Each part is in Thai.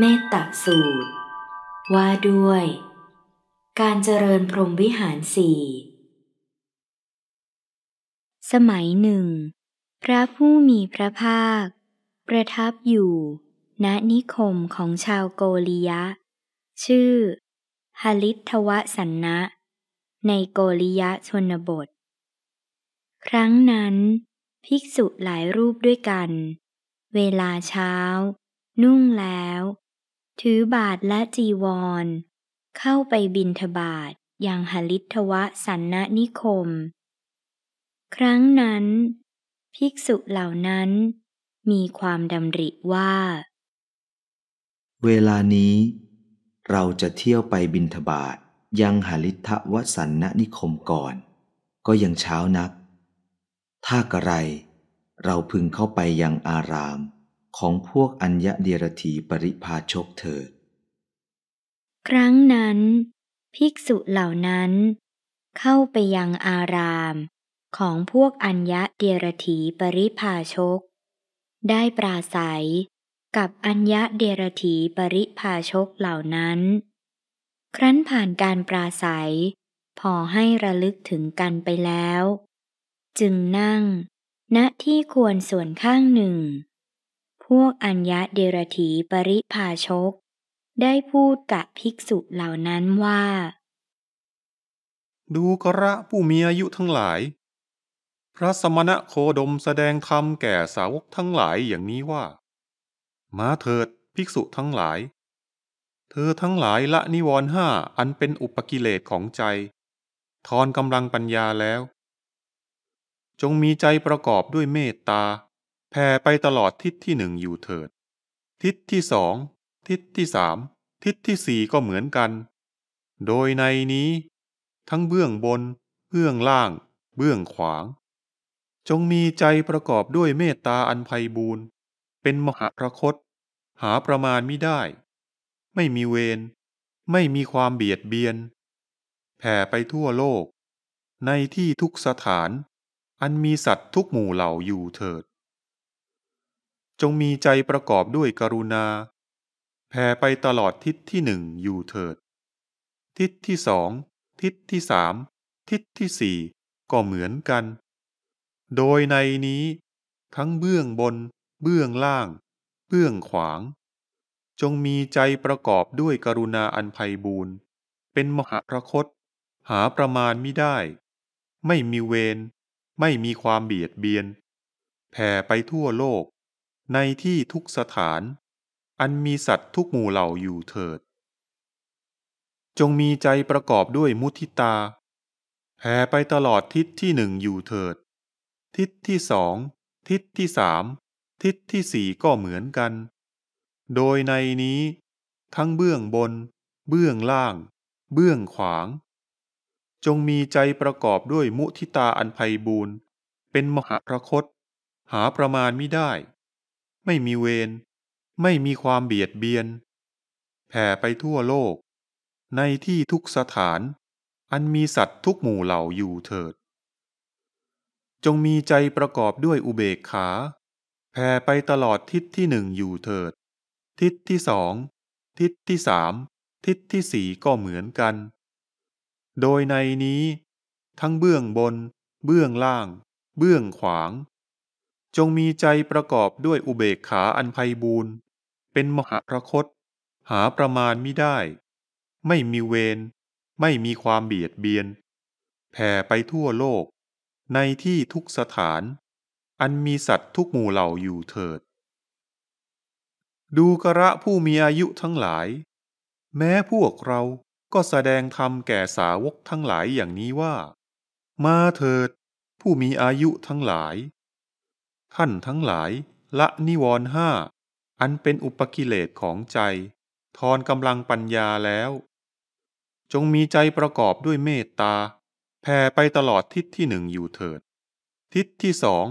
เมตตาสูตร ว่าด้วย การเจริญพรหมวิหารสี่สมัยหนึ่ง พระผู้มีพระภาค ประทับอยู่ณนิคมของชาวโกลิยะ ชื่อฮาลิทวสันนะ ในโกลิยะชนบท ครั้งนั้น ภิกษุหลายรูปด้วยกัน เวลาเช้านุ่งแล้วถือบาทและจีวร เข้าไปบินทบาทอย่างหลิทวะสันนนิคม ครั้งนั้น ภิกษุเหล่านั้น มีความดำริว่า เวลานี้ เราจะเที่ยวไปบินทบาทยังหลิทวสันนนิคมก่อน ก็ยังเช้านักถ้ากระไร เราพึงเข้าไปยังอารามของพวกอัญญเดียรถีปริพาชกเถิดครั้งนั้น ภิกษุเหล่านั้นเข้าไปยังอารามของพวกอัญญเดียรถีปริพาชก ได้ปราศัยกับอัญญเดียรถีปริพาชกเหล่านั้น ครั้นผ่านการปราศัยพอให้ระลึกถึงกันไปแล้ว จึงนั่งณที่ควรส่วนข้างหนึ่งพวก อัญญะเดรถีปริภาชก ได้พูดกับภิกษุเหล่านั้นว่า ดูกระผู้มีอายุทั้งหลาย พระสมณะโคดมแสดงธรรมแก่สาวกทั้งหลายอย่างนี้ว่า มาเถิดภิกษุทั้งหลาย เธอทั้งหลายละนิวรณ์ห้า อันเป็นอุปกิเลสของใจ ทอนกำลังปัญญาแล้ว จงมีใจประกอบด้วยเมตตาแผ่ไปตลอดทิศที่หนึ่งอยู่เถิด ทิศที่สองทิศที่สามทิศที่สี่ก็เหมือนกัน โดยในนี้ ทั้งเบื้องบน เบื้องล่างเบื้องขวาง จงมีใจประกอบด้วยเมตตาอันไพบูรณ์เป็นมหาพระคต หาประมาณไม่ได้ ไม่มีเวร ไม่มีความเบียดเบียนแผ่ไปทั่วโลก ในที่ทุกสถาน อันมีสัตว์ทุกหมู่เหล่าอยู่เถิดจงมีใจประกอบด้วยกรุณาแผ่ไปตลอดทิศที่หนึ่งอยู่เถิด ทิศที่สองทิศที่สามทิศที่สี่ก็เหมือนกัน โดยในนี้ทั้งเบื้องบน เบื้องล่างเบื้องขวาง จงมีใจประกอบด้วยกรุณาอันไพบูรณ์เป็นมหาพระคต หาประมาณมิได้ ไม่มีเวร ไม่มีความเบียดเบียนแผ่ไปทั่วโลกในที่ทุกสถาน อันมีสัตว์ทุกหมู่เหล่าอยู่เถิด จงมีใจประกอบด้วยมุทิตาแผ่ไปตลอดทิศที่หนึ่งอยู่เถิด ทิศที่สองทิศที่สามทิศที่สี่ก็เหมือนกัน โดยในนี้ทั้งเบื้องบน เบื้องล่าง เบื้องขวาง จงมีใจประกอบด้วยมุทิตาอันไพบูรณ์เป็นมหาพระคต หาประมาณไม่ได้ไม่มีเวร ไม่มีความเบียดเบียน แผ่ไปทั่วโลก ในที่ทุกสถาน อันมีสัตว์ทุกหมู่เหล่าอยู่เถิด จงมีใจประกอบด้วยอุเบกขา แผ่ไปตลอดทิศที่หนึ่งอยู่เถิด ทิศที่สอง ทิศที่สาม ทิศที่สี่ก็เหมือนกัน โดยในนี้ ทั้งเบื้องบน เบื้องล่าง เบื้องขวางจงมีใจประกอบด้วยอุเบกขาอันไพบูรณ์เป็นมหาพระคต หาประมาณมิได้ ไม่มีเวรไม่มีความเบียดเบียนแผ่ไปทั่วโลก ในที่ทุกสถาน อันมีสัตว์ทุกหมู่เหล่าอยู่เถิด ดูกระผู้มีอายุทั้งหลาย แม้พวกเราก็แสดงธรรมแก่สาวกทั้งหลายอย่างนี้ว่า มาเถิดผู้มีอายุทั้งหลายท่านทั้งหลาย ละ นิวรห้า อันเป็นอุปกิเลสของใจทอนกำลังปัญญาแล้ว จงมีใจประกอบด้วยเมตตา แผ่ไปตลอดทิศที่หนึ่งอยู่เถิด ทิศที่สอง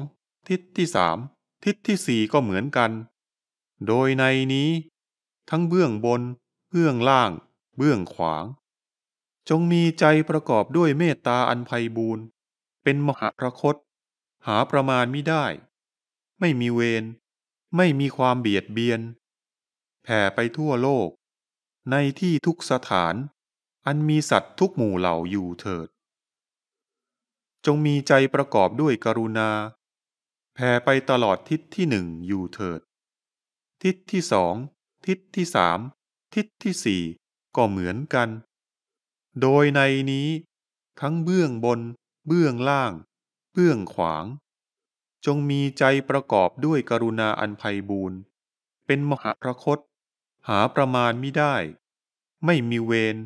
ทิศที่สาม ทิศที่สี่ก็เหมือนกัน โดยในนี้ ทั้งเบื้องบน เบื้องล่าง เบื้องขวาง จงมีใจประกอบด้วยเมตตาอันไพบูรณ์เป็นมหาพระคต หาประมาณมิได้ไม่มีเวร ไม่มีความเบียดเบียน แผ่ไปทั่วโลก ในที่ทุกสถาน อันมีสัตว์ทุกหมู่เหล่าอยู่เถิด จงมีใจประกอบด้วยกรุณา แผ่ไปตลอดทิศที่หนึ่งอยู่เถิด ทิศที่สอง ทิศที่สาม ทิศที่สี่ก็เหมือนกัน โดยในนี้ ทั้งเบื้องบน เบื้องล่าง เบื้องขวางจงมีใจประกอบด้วยกรุณาอันไพบูรณ์เป็นมหาพระคต หาประมาณมิได้ ไม่มีเวร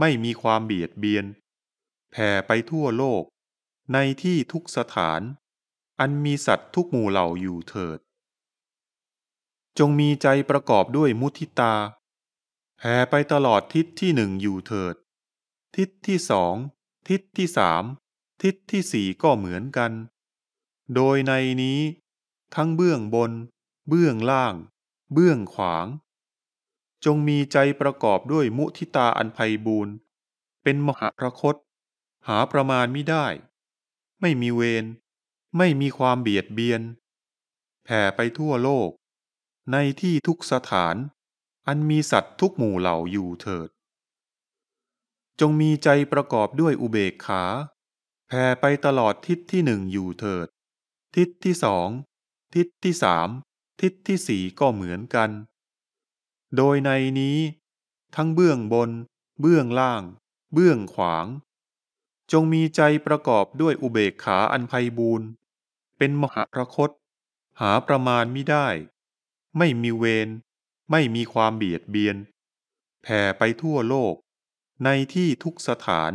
ไม่มีความเบียดเบียน แผ่ไปทั่วโลก ในที่ทุกสถาน อันมีสัตว์ทุกหมู่เหล่าอยู่เถิด จงมีใจประกอบด้วยมุทิตา แผ่ไปตลอดทิศที่หนึ่งอยู่เถิด ทิศที่สอง ทิศที่สาม ทิศที่สี่ก็เหมือนกันโดยในนี้ ทั้งเบื้องบน เบื้องล่าง เบื้องขวาง จงมีใจประกอบด้วยมุทิตาอันไพบูรณ์ เป็นมหาพระคต หาประมาณไม่ได้ ไม่มีเวร ไม่มีความเบียดเบียนแผ่ไปทั่วโลก ในที่ทุกสถาน อันมีสัตว์ทุกหมู่เหล่าอยู่เถิด จงมีใจประกอบด้วยอุเบกขาแผ่ไปตลอดทิศที่หนึ่งอยู่เถิดทิศที่สอง ทิศที่สาม ทิศที่สี่ก็เหมือนกัน โดยในนี้ ทั้งเบื้องบน เบื้องล่าง เบื้องขวาง จงมีใจประกอบด้วยอุเบกขาอันไพบูรณ์ เป็นมหาพระคต หาประมาณมิได้ ไม่มีเวร ไม่มีความเบียดเบียน แผ่ไปทั่วโลก ในที่ทุกสถาน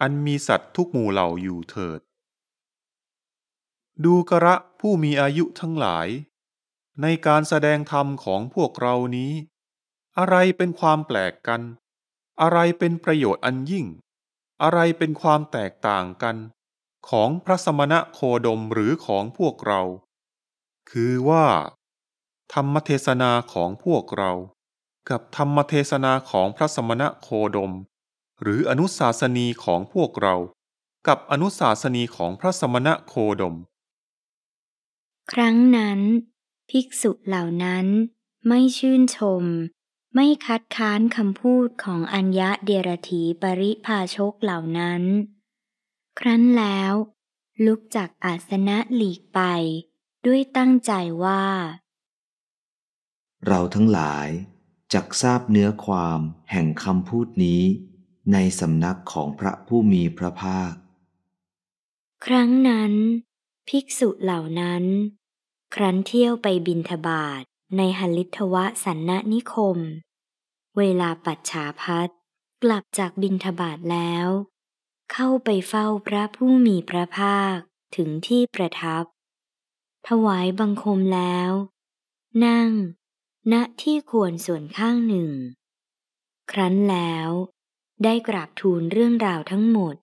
อันมีสัตว์ทุกหมู่เหล่าอยู่เถิดดูกระ ผู้มีอายุทั้งหลาย ในการแสดงธรรมของพวกเรานี้ อะไรเป็นความแปลกกัน อะไรเป็นประโยชน์อันยิ่ง อะไรเป็นความแตกต่างกันของพระสมณะโคดมหรือของพวกเรา คือว่า ธรรมเทศนาของพวกเรา กับธรรมเทศนาของพระสมณะโคดม หรืออนุสาสนีของพวกเรา กับอนุสาสนีของพระสมณะโคดมครั้งนั้น ภิกษุเหล่านั้นไม่ชื่นชม ไม่คัดค้านคำพูดของ อัญญะเดรถีปริภาชกเหล่านั้น ครั้นแล้ว ลุกจากอาสนะหลีกไปด้วยตั้งใจว่า เราทั้งหลายจักทราบเนื้อความแห่งคำพูดนี้ ในสำนักของพระผู้มีพระภาค ครั้งนั้นภิกษุเหล่านั้น ครั้นเที่ยวไปบินทบาทในหลิทวะสันนนิคม เวลาปัจฉาพัดกลับจากบินทบาทแล้ว เข้าไปเฝ้าพระผู้มีพระภาคถึงที่ประทับ ถวายบังคมแล้ว นั่งณที่ควรส่วนข้างหนึ่ง ครั้นแล้ว ได้กราบทูลเรื่องราวทั้งหมด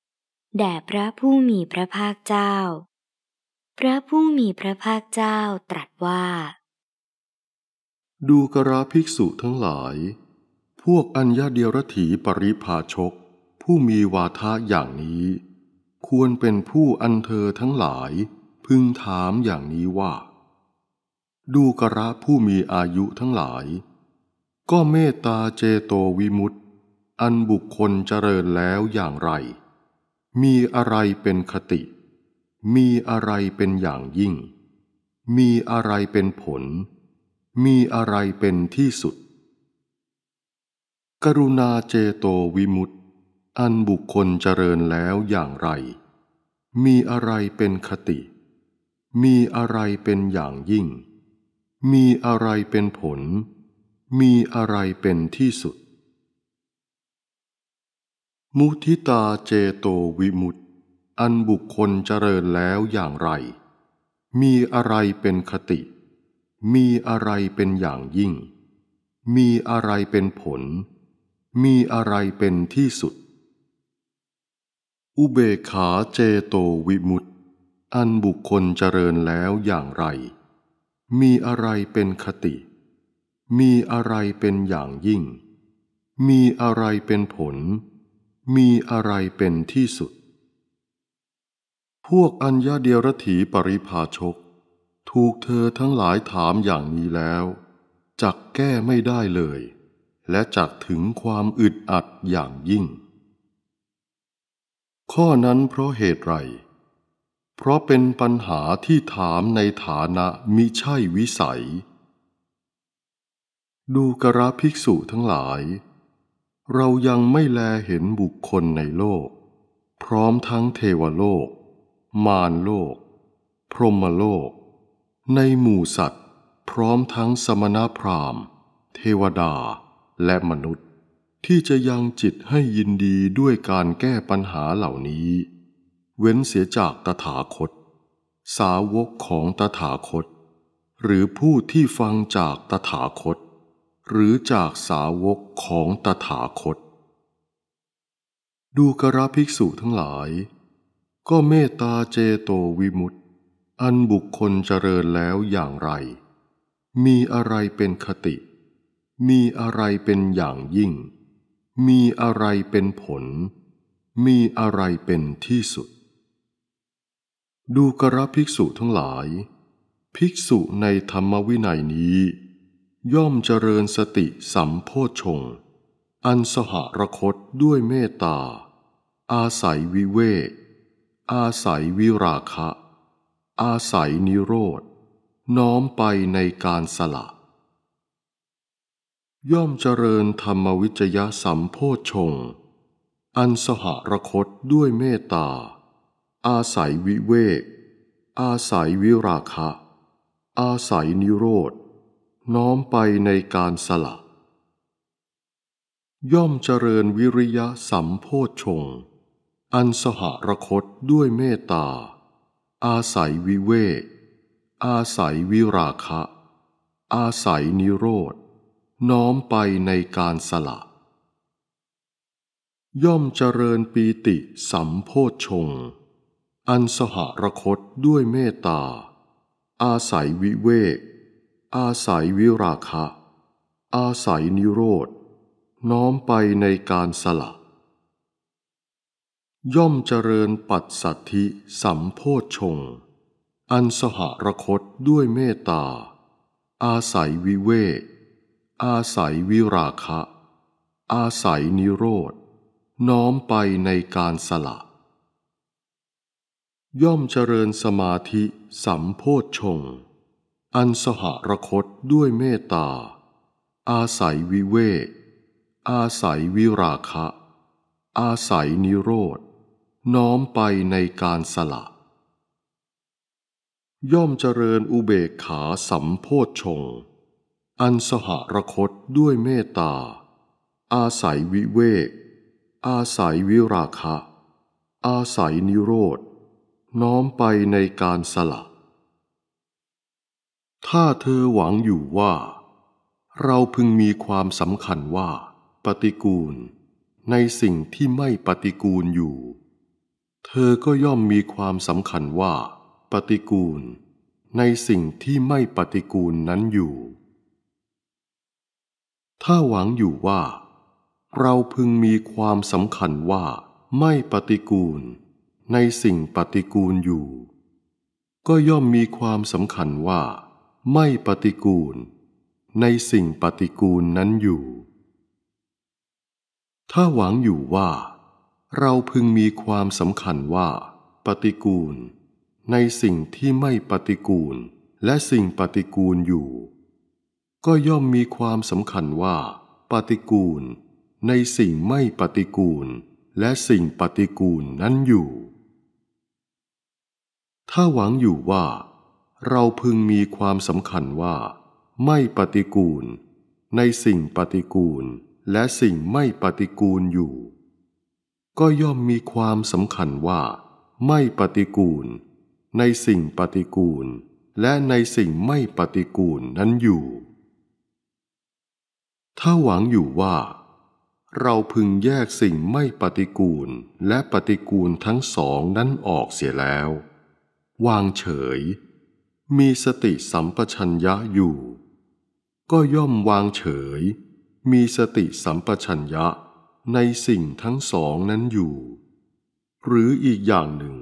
แด่พระผู้มีพระภาคเจ้าพระผู้มีพระภาคเจ้าตรัสว่า ดูกราภิกษุทั้งหลาย พวกอัญญาเดียรถีปริภาชก ผู้มีวาทะอย่างนี้ ควรเป็นผู้อันเธอทั้งหลาย พึงถามอย่างนี้ว่า ดูกระผู้มีอายุทั้งหลายก็เมตตาเจโตวิมุตตอันบุคคลเจริญแล้วอย่างไร มีอะไรเป็นคติมีอะไรเป็นอย่างยิ่ง มีอะไรเป็นผล มีอะไรเป็นที่สุด กรุณาเจโตวิมุตตอันบุคคลเจริญแล้วอย่างไร มีอะไรเป็นคติ มีอะไรเป็นอย่างยิ่ง มีอะไรเป็นผล มีอะไรเป็นที่สุด มุทิตาเจโตวิมุตตอันบุคคลเจริญแล้วอย่างไร มีอะไรเป็นคติ มีอะไรเป็นอย่างยิ่ง มีอะไรเป็นผล มีอะไรเป็นที่สุด อุเบขาเจโตวิมุตตอันบุคคลเจริญแล้วอย่างไร มีอะไรเป็นคติ มีอะไรเป็นอย่างยิ่ง มีอะไรเป็นผล มีอะไรเป็นที่สุดพวกอัญญาเดียรถีปริภาชก ถูกเธอทั้งหลายถามอย่างนี้แล้ว จักแก้ไม่ได้เลย และจักถึงความอึดอัดอย่างยิ่ง ข้อนั้นเพราะเหตุไร เพราะเป็นปัญหาที่ถามในฐานะมิใช่วิสัย ดูกระภิกษุทั้งหลาย เรายังไม่แลเห็นบุคคลในโลก พร้อมทั้งเทวโลกมารโลก พรหมโลก ในหมู่สัตว์ พร้อมทั้งสมณพราหมณ์เทวดาและมนุษย์ ที่จะยังจิตให้ยินดีด้วยการแก้ปัญหาเหล่านี้ เว้นเสียจากตถาคต สาวกของตถาคต หรือผู้ที่ฟังจากตถาคต หรือจากสาวกของตถาคต ดูกระภิกษุทั้งหลายก็เมตตาเจโตวิมุตติอันบุคคลเจริญแล้วอย่างไร มีอะไรเป็นคติ มีอะไรเป็นอย่างยิ่ง มีอะไรเป็นผล มีอะไรเป็นที่สุด ดูกระภิกษุทั้งหลาย ภิกษุในธรรมวินัยนี้ ย่อมเจริญสติสัมโพชงอันสหรคตด้วยเมตตา อาศัยวิเวกอาศัยวิราคะ อาศัยนิโรธ น้อมไปในการสละ ย่อมเจริญธรรมวิจยะสัมโพชง อันสหรคตด้วยเมตตา อาศัยวิเวก อาศัยวิราคะ อาศัยนิโรธ น้อมไปในการสละ ย่อมเจริญวิริยะสัมโพชงอันสหรคตด้วยเมตตา อาศัยวิเวก อาศัยวิราคะ อาศัยนิโรธ น้อมไปในการสละ ย่อมเจริญปีติสัมโพชฌงอันสหรคตด้วยเมตตา อาศัยวิเวก อาศัยวิราคะ อาศัยนิโรธ น้อมไปในการสละย่อมเจริญปัตสัทธิสัมโพชง อันสหรคตด้วยเมตตา อาศัยวิเวกอาศัยวิราคะ อาศัยนิโรธ น้อมไปในการสละ ย่อมเจริญสมาธิ สัมโพชง อันสหรคตด้วยเมตตา อาศัยวิเวกอาศัยวิราคะ อาศัยนิโรธน้อมไปในการสละ ย่อมเจริญอุเบกขาสัมโพชง อันสหรคตด้วยเมตตา อาศัยวิเวก อาศัยวิราคะ อาศัยนิโรธ น้อมไปในการสละ ถ้าเธอหวังอยู่ว่า เราพึงมีความสำคัญว่า ปฏิกูล ในสิ่งที่ไม่ปฏิกูลอยู่เธอก็ย่อมมีความสำคัญว่า ปฏิกูล ในสิ่งที่ไม่ปฏิกูลนั้นอยู่ ถ้าหวังอยู่ว่า เราพึงมีความสำคัญว่า ไม่ปฏิกูล ในสิ่งปฏิกูลอยู่ ก็ย่อมมีความสำคัญว่า ไม่ปฏิกูล ในสิ่งปฏิกูลนั้นอยู่ ถ้าหวังอยู่ว่าเราพึงมีความสำคัญว่า ปฏิกูล ในสิ่งที่ไม่ปฏิกูลและสิ่งปฏิกูลอยู่ ก็ย่อมมีความสำคัญว่า ปฏิกูล ในสิ่งไม่ปฏิกูลและสิ่งปฏิกูลนั้นอยู่ ถ้าหวังอยู่ว่า เราพึงมีความสำคัญว่า ไม่ปฏิกูลในสิ่งปฏิกูลและสิ่งไม่ปฏิกูลอยู่ก็ย่อมมีความสำคัญว่า ไม่ปฏิกูล ในสิ่งปฏิกูล และในสิ่งไม่ปฏิกูลนั้นอยู่ ถ้าหวังอยู่ว่า เราพึงแยกสิ่งไม่ปฏิกูลและปฏิกูลทั้งสองนั้นออกเสียแล้ว วางเฉย มีสติสัมปชัญญะอยู่ ก็ย่อมวางเฉย มีสติสัมปชัญญะในสิ่งทั้งสองนั้นอยู่ หรืออีกอย่างหนึ่ง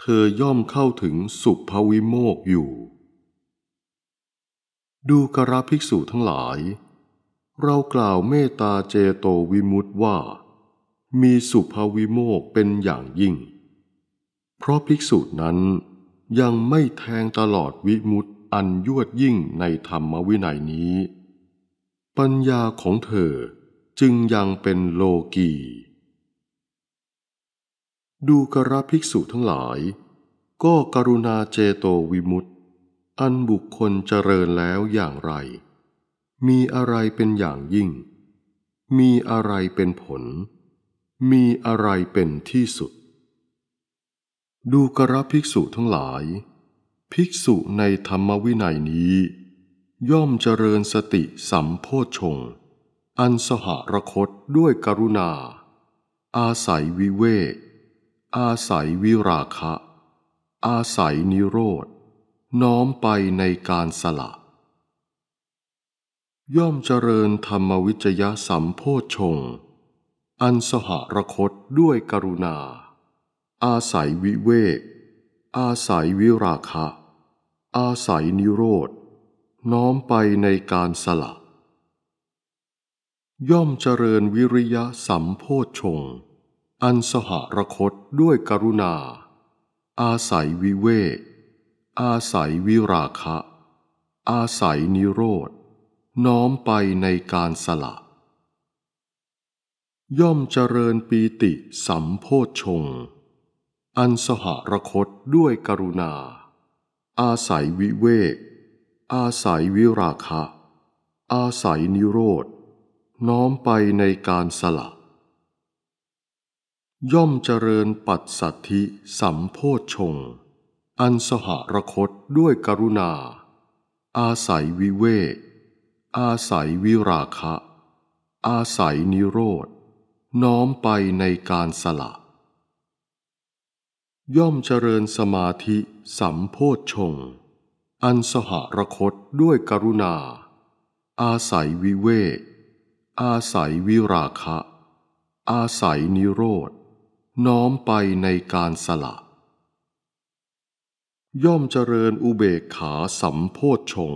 เธอย่อมเข้าถึงสุภวิโมกอยู่ ดูกราภิกษุทั้งหลาย เรากล่าวเมตตาเจโตวิมุตว่า มีสุภวิโมกเป็นอย่างยิ่ง เพราะภิกษุนั้นยังไม่แทงตลอดวิมุตอันยวดยิ่งในธรรมวินัยนี้ ปัญญาของเธอจึงยังเป็นโลกี ดูกระภิกษุทั้งหลาย ก็กรุณาเจโตวิมุตต์อันบุคคลเจริญแล้วอย่างไร มีอะไรเป็นอย่างยิ่ง มีอะไรเป็นผล มีอะไรเป็นที่สุด ดูกระภิกษุทั้งหลาย ภิกษุในธรรมวินัยนี้ ย่อมเจริญสติสัมโพชฌงค์อันสหรคตด้วยกรุณา อาศัยวิเวก อาศัยวิราคะ อาศัยนิโรธ น้อมไปในการสละ ย่อมเจริญธรรมวิจยะสัมโพชง อันสหรคตด้วยกรุณา อาศัยวิเวก อาศัยวิราคะ อาศัยนิโรธ น้อมไปในการสละย่อมเจริญวิริยะสัมโพชง อันสหรคตด้วย กรุณา อาศัยวิเวก อาศัยวิราคะ อาศัยนิโรธ น้อมไปในการสละ ย่อมเจริญปีติสัมโพชง อันสหรคตด้วยกรุณา อาศัยวิเวก อาศัยวิราคะ อาศัยนิโรธน้อมไปในการสละ ย่อมเจริญปัตสัทธิ สัมโพชฌงอันสหรคตด้วยกรุณา อาศัยวิเวกอาศัยวิราคะ อาศัยนิโรธน้อมไปในการสละ ย่อมเจริญสมาธิ สัมโพชฌงอันสหรคตด้วยกรุณา อาศัยวิเวกอาศัยวิราคะ อาศัยนิโรธ น้อมไปในการสละ ย่อมเจริญอุเบกขาสัมโพชฌง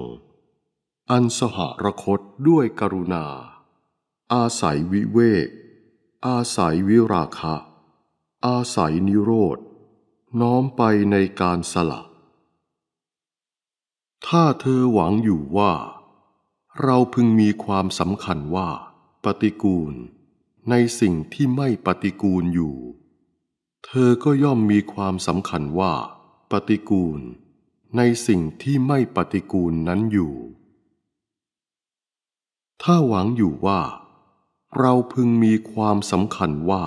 อันสหรคตด้วยกรุณา อาศัยวิเวก อาศัยวิราคะ อาศัยนิโรธ น้อมไปในการสละ ถ้าเธอหวังอยู่ว่า เราพึงมีความสำคัญว่าปฏิกูล ในสิ่งที่ไม่ปฏิกูลอยู่ เธอก็ย่อมมีความสำคัญว่า ปฏิกูล ในสิ่งที่ไม่ปฏิกูลนั้นอยู่ ถ้าหวังอยู่ว่า เราพึงมีความสำคัญว่า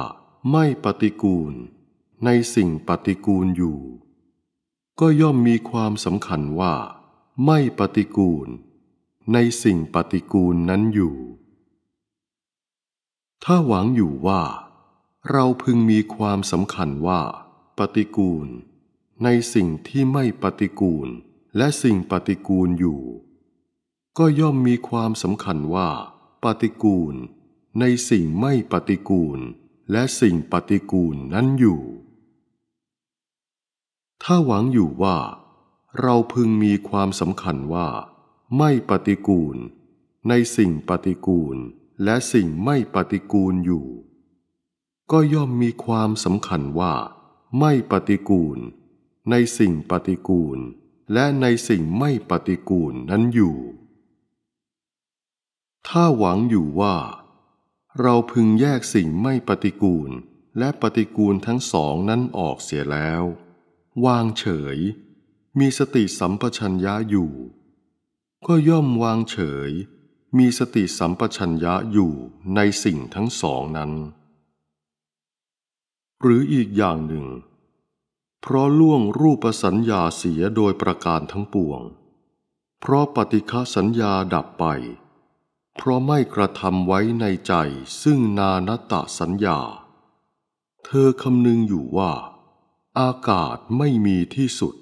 ไม่ปฏิกูล ในสิ่งปฏิกูลอยู่ ก็ย่อมมีความสำคัญว่า ไม่ปฏิกูล ในสิ่งปฏิกูลนั้นอยู่ถ้าหวังอยู่ว่า เราพึงมีความสำคัญว่าปฏิกูล ในสิ่งที่ไม่ปฏิกูล และสิ่งปฏิกูลอยู่ ก็ย่อมมีความสำคัญว่าปฏิกูล ในสิ่งไม่ปฏิกูล และสิ่งปฏิกูลนั้นอยู่ ถ้าหวังอยู่ว่า เราพึงมีความสำคัญว่า ไม่ปฏิกูล ในสิ่งปฏิกูลและสิ่งไม่ปฏิกูลอยู่ ก็ย่อมมีความสำคัญว่า ไม่ปฏิกูล ในสิ่งปฏิกูล และในสิ่งไม่ปฏิกูลนั้นอยู่ ถ้าหวังอยู่ว่า เราพึงแยกสิ่งไม่ปฏิกูล และปฏิกูลทั้งสองนั้นออกเสียแล้ว วางเฉย มีสติสัมปชัญญะอยู่ ก็ย่อมวางเฉยมีสติสัมปชัญญะอยู่ในสิ่งทั้งสองนั้น หรืออีกอย่างหนึ่ง เพราะล่วงรูปสัญญาเสียโดยประการทั้งปวง เพราะปฏิฆาสัญญาดับไป เพราะไม่กระทำไว้ในใจซึ่งนานตสัญญา เธอคำนึงอยู่ว่า อากาศไม่มีที่สุด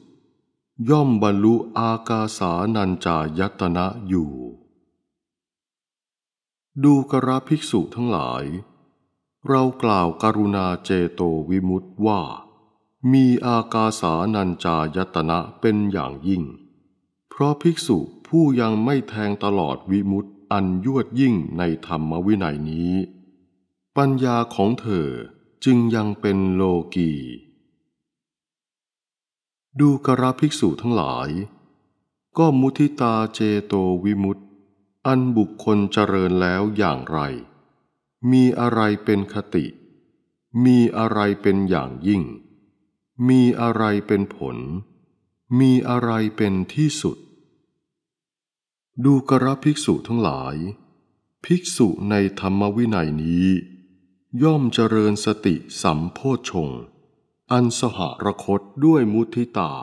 ย่อมบรรลุอากาสานัญจายตนะอยู่ดูกระภิกษุทั้งหลาย เรากล่าวการุณาเจโตวิมุตติว่า มีอากาสานัญจายตนะเป็นอย่างยิ่ง เพราะภิกษุผู้ยังไม่แทงตลอดวิมุตติอันยวดยิ่งในธรรมวินัยนี้ ปัญญาของเธอจึงยังเป็นโลกีดูกระภิกษุทั้งหลาย ก็มุทิตาเจโตวิมุตติอันบุคคลเจริญแล้วอย่างไร มีอะไรเป็นคติ มีอะไรเป็นอย่างยิ่ง มีอะไรเป็นผล มีอะไรเป็นที่สุด ดูกระภิกษุทั้งหลาย ภิกษุในธรรมวินัยนี้ ย่อมเจริญสติสัมโพชง อันสหรคตด้วยมุทิตา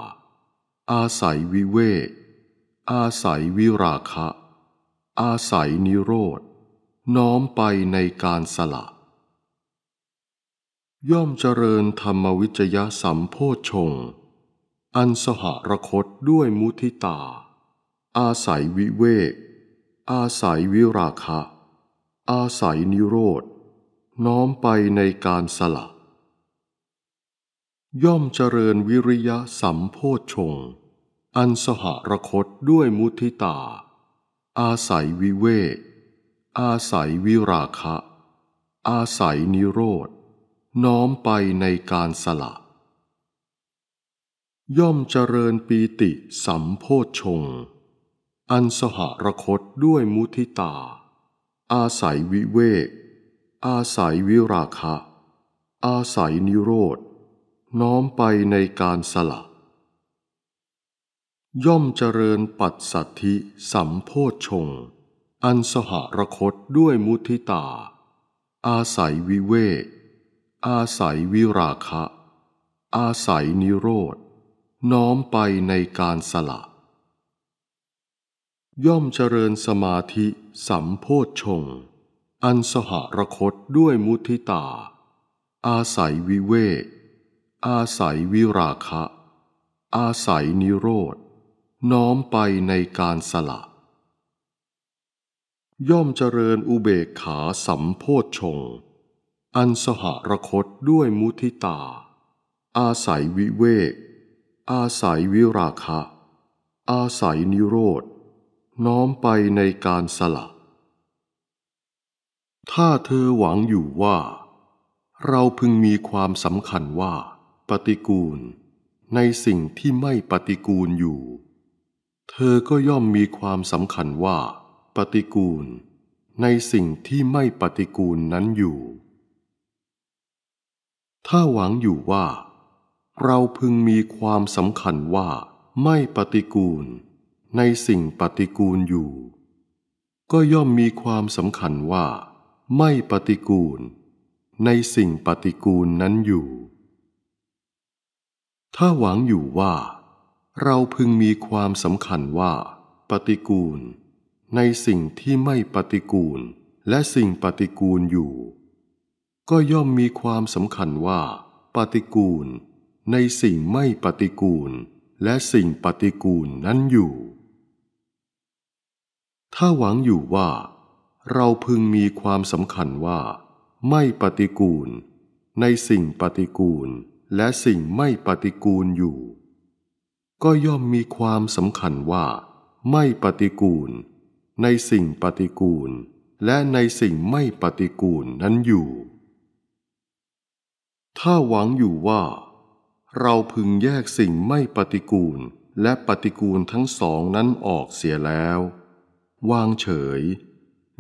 อาศัยวิเวกอาศัยวิราคะอาศัยนิโรธ น้อมไปในการสละ ย่อมเจริญธรรมวิจยะสัมโพชงอันสหรคตด้วยมุทิตา อาศัยวิเวกอาศัยวิราคะ อาศัยนิโรธ น้อมไปในการสละ ย่อมเจริญวิริยะสัมโพชง อันสหรคตด้วยมุทิตาอาศัยวิเวก อาศัยวิราคะ อาศัยนิโรธ น้อมไปในการสละ ย่อมเจริญปีติสัมโพชง อันสหรคตด้วยมุทิตา อาศัยวิเวก อาศัยวิราคะ อาศัยนิโรธ น้อมไปในการสละย่อมเจริญปัสสัทธิสัมโพชง อันสหรคตด้วยมุทิตา อาศัยวิเวกอาศัยวิราคะ อาศัยนิโรธ น้อมไปในการสละ ย่อมเจริญสมาธิสัมโพชง อันสหรคตด้วยมุทิตา อาศัยวิเวกอาศัยวิราคะ อาศัยนิโรธน้อมไปในการสละ ย่อมเจริญอุเบกขาสัมโพชง อันสหรคตด้วยมุทิตา อาศัยวิเวกอาศัยวิราคะ อาศัยนิโรธ น้อมไปในการสละ ถ้าเธอหวังอยู่ว่า เราพึงมีความสำคัญว่า ปฏิกูล ในสิ่งที่ไม่ปฏิกูลอยู่เธอก็ย่อมมีความสำคัญว่า ปฏิกูล ในสิ่งที่ไม่ปฏิกูลนั้นอยู่ ถ้าหวังอยู่ว่า เราพึงมีความสำคัญว่า ไม่ปฏิกูล ในสิ่งปฏิกูลอยู่ ก็ย่อมมีความสำคัญว่า ไม่ปฏิกูล ในสิ่งปฏิกูลนั้นอยู่ ถ้าหวังอยู่ว่าเราพึงมีความสำคัญว่าปฏิกูล ในสิ่งที่ไม่ปฏิกูล และสิ่งปฏิกูลอยู่ ก็ย่อมมีความสำคัญว่า ปฏิกูล ในสิ่งไม่ปฏิกูล และสิ่งปฏิกูลนั้นอยู่ ถ้าหวังอยู่ว่า เราพึงมีความสำคัญว่า ไม่ปฏิกูล ในสิ่งปฏิกูล และสิ่งไม่ปฏิกูลอยู่ก็ย่อมมีความสำคัญว่า ไม่ปฏิกูล ในสิ่งปฏิกูล และในสิ่งไม่ปฏิกูลนั้นอยู่ ถ้าหวังอยู่ว่าเราพึงแยกสิ่งไม่ปฏิกูลและปฏิกูลทั้งสองนั้นออกเสียแล้ว วางเฉย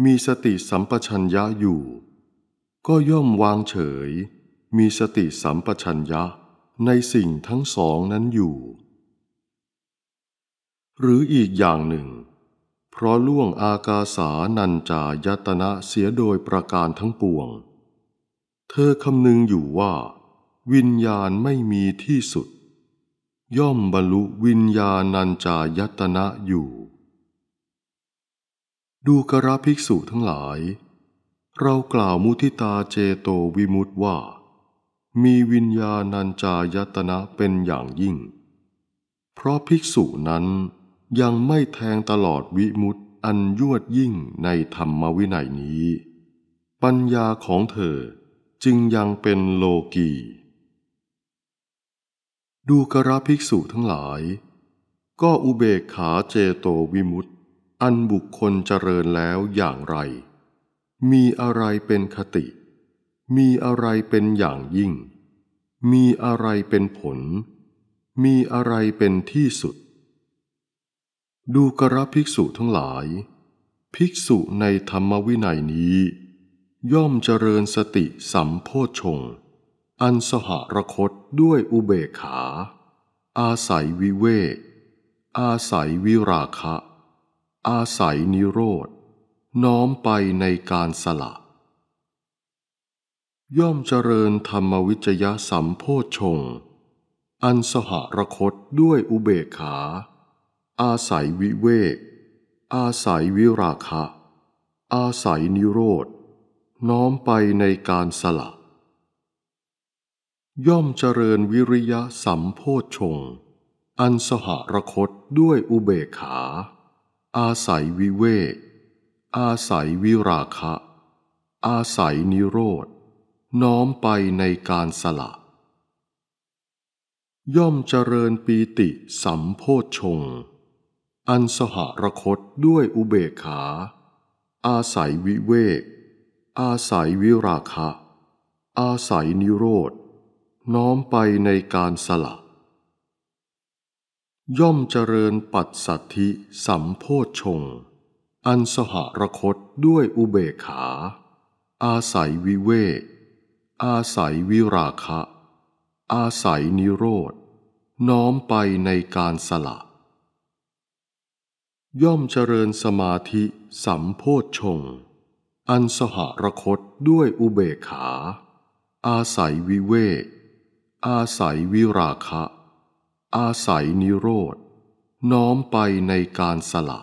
มีสติสัมปชัญญะอยู่ ก็ย่อมวางเฉย มีสติสัมปชัญญะในสิ่งทั้งสองนั้นอยู่หรืออีกอย่างหนึ่ง เพราะล่วงอากาสานัญจายตนะ เสียโดยประการทั้งปวง เธอคำนึงอยู่ว่า วิญญาณไม่มีที่สุด ย่อมบรรลุวิญญาณัญจายตนะอยู่ ดูกระภิกษุทั้งหลาย เรากล่าวมุทิตาเจโตวิมุตว่า มีวิญญาณัญจายตนะเป็นอย่างยิ่ง เพราะภิกษุนั้นยังไม่แทงตลอดวิมุตอันยวดยิ่งในธรรมวินัยนี้ ปัญญาของเธอจึงยังเป็นโลกี ดูกระภิกษุทั้งหลาย ก็อุเบกขาเจโตวิมุตตอันบุคคลเจริญแล้วอย่างไร มีอะไรเป็นคติ มีอะไรเป็นอย่างยิ่ง มีอะไรเป็นผล มีอะไรเป็นที่สุดดูกระภิกษุทั้งหลาย ภิกษุในธรรมวินัยนี้ ย่อมเจริญสติสัมโพชง อันสหรคตด้วยอุเบกขา อาศัยวิเวกอาศัยวิราคะ อาศัยนิโรธ น้อมไปในการสละ ย่อมเจริญธรรมวิจยะสัมโพชง อันสหรคตด้วยอุเบกขาอาศัยวิเวก อาศัยวิราคะ อาศัยนิโรธ น้อมไปในการสละ ย่อมเจริญวิริยะสัมโพชฌงอันสหรคตด้วยอุเบกขา อาศัยวิเวก อาศัยวิราคะ อาศัยนิโรธ น้อมไปในการสละ ย่อมเจริญปีติสัมโพชฌงอันสหรคตด้วยอุเบกขา อาศัยวิเวก อาศัยวิราคะ อาศัยนิโรธ น้อมไปในการสละ ย่อมเจริญปัตสัตธิสัมโพชง อันสหรคตด้วยอุเบกขา อาศัยวิเวก อาศัยวิราคะ อาศัยนิโรธ น้อมไปในการสละย่อมเจริญสมาธิ สัมโพชฌงอันสหรคตด้วยอุเบกขา อาศัยวิเวก อาศัยวิราคะ อาศัยนิโรธ น้อมไปในการสละ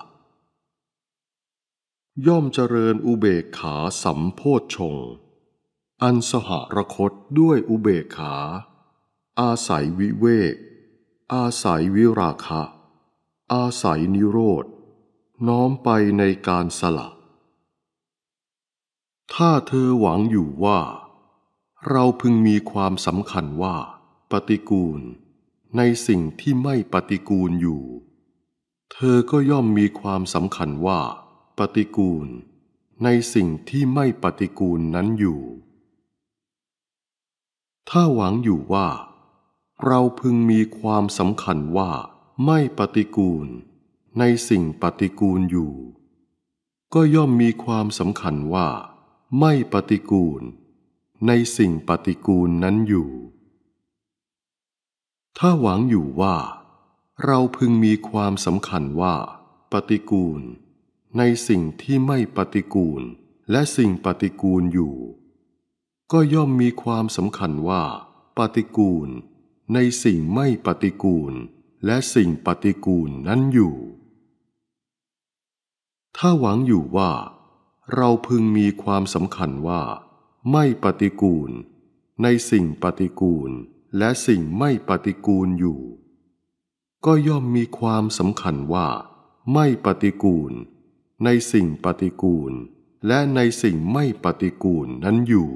ย่อมเจริญอุเบกขาสัมโพชฌงอันสหรคตด้วยอุเบกขา อาศัยวิเวก อาศัยวิราคะ อาศัยนิโรธน้อมไปในการสละ ถ้าเธอหวังอยู่ว่า เราพึงมีความสำคัญว่า ปฏิกูล ในสิ่งที่ไม่ปฏิกูลอยู่ เธอก็ย่อมมีความสำคัญว่า ปฏิกูล ในสิ่งที่ไม่ปฏิกูลนั้นอยู่ ถ้าหวังอยู่ว่า เราพึงมีความสำคัญว่าไม่ปฏิกูลในสิ่งปฏิกูลอยู่ ก็ย่อมมีความสำคัญว่า ไม่ปฏิกูล ในสิ่งปฏิกูลนั้นอยู่ ถ้าหวังอยู่ว่า เราพึงมีความสำคัญว่า ปฏิกูล ในสิ่งที่ไม่ปฏิกูล และสิ่งปฏิกูลอยู่ ก็ย่อมมีความสำคัญว่า ปฏิกูล ในสิ่งไม่ปฏิกูล และสิ่งปฏิกูลนั้นอยู่ถ้าหวังอยู่ว่า เราพึงมีความสำคัญว่า ไม่ปฏิกูล ในสิ่งปฏิกูล และสิ่งไม่ปฏิกูลอยู่ ก็ย่อมมีความสำคัญว่า ไม่ปฏิกูล ในสิ่งปฏิกูล และในสิ่งไม่ปฏิกูลนั้นอยู่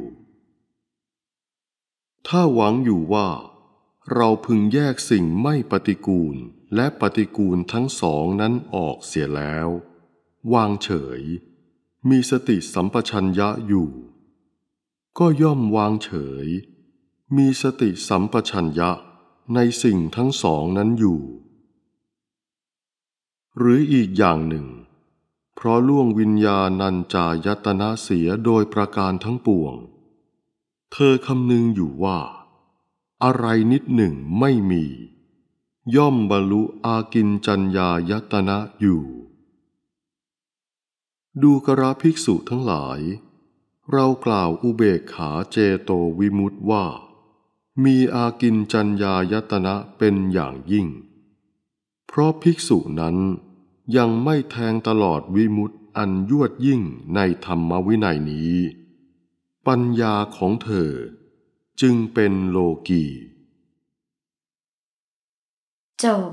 ถ้าหวังอยู่ว่า เราพึงแยกสิ่งไม่ปฏิกูลและปฏิกูลทั้งสองนั้นออกเสียแล้ววางเฉยมีสติสัมปชัญญะอยู่ ก็ย่อมวางเฉยมีสติสัมปชัญญะในสิ่งทั้งสองนั้นอยู่ หรืออีกอย่างหนึ่ง เพราะล่วงวิญญาณัญจายตนะเสียโดยประการทั้งปวง เธอคำนึงอยู่ว่า อะไรนิดหนึ่งไม่มี ย่อมบรรลุอากินจัญญายตนะอยู่ดูกระภิกษุทั้งหลาย เรากล่าวอุเบกขาเจโตวิมุตติว่า มีอากินจัญญายตนะเป็นอย่างยิ่ง เพราะภิกษุนั้นยังไม่แทงตลอดวิมุตติอันยวดยิ่งในธรรมวินัยนี้ ปัญญาของเธอ จึงเป็นโลกีจบ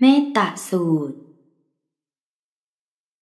เมตตาสูตร